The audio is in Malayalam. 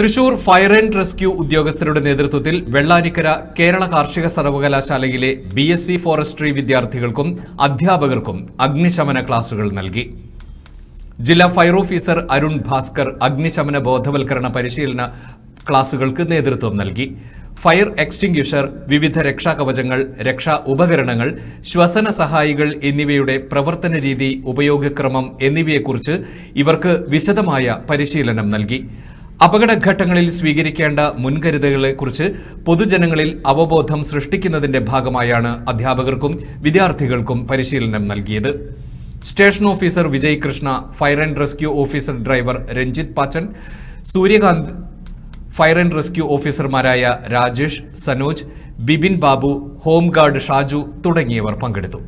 തൃശൂർ ഫയർ ആൻഡ് റെസ്ക്യൂ ഉദ്യോഗസ്ഥരുടെ നേതൃത്വത്തിൽ വെള്ളാരിക്കര കേരള കാർഷിക സർവകലാശാലയിലെ ബി എസ് സി ഫോറസ്ട്രി വിദ്യാർത്ഥികൾക്കും അധ്യാപകർക്കും അഗ്നിശമന ക്ലാസുകൾ നൽകി ജില്ലാ ഫയർ ഓഫീസർ അരുൺ ഭാസ്കർ അഗ്നിശമന ബോധവൽക്കരണ പരിശീലന ക്ലാസുകൾക്ക് നേതൃത്വം നൽകി ഫയർ എക്സ്റ്റിംഗ്വിഷർ വിവിധ രക്ഷാകവചങ്ങൾ രക്ഷാ ഉപകരണങ്ങൾ ശ്വസന സഹായികൾ എന്നിവയുടെ പ്രവർത്തന രീതി ഉപയോഗക്രമം എന്നിവയെക്കുറിച്ച് ഇവർക്ക് വിശദമായ പരിശീലനം നൽകി അപകടഘട്ടങ്ങളിൽ സ്വീകരിക്കേണ്ട മുൻകരുതലുകളെക്കുറിച്ച് പൊതുജനങ്ങളിൽ അവബോധം സൃഷ്ടിക്കുന്നതിന്റെ ഭാഗമായാണ് അധ്യാപകർക്കും വിദ്യാർത്ഥികൾക്കും പരിശീലനം നൽകിയത് station officer Vijay Krishna fire and rescue officer driver Ranjith Pachan Suryakanth fire and rescue ഓഫീസർമാരായ രാജേഷ് സനോജ് ബിബിൻ ബാബു ഹോംഗാർഡ് ഷാജു തുടങ്ങിയവർ പങ്കെടുത്തു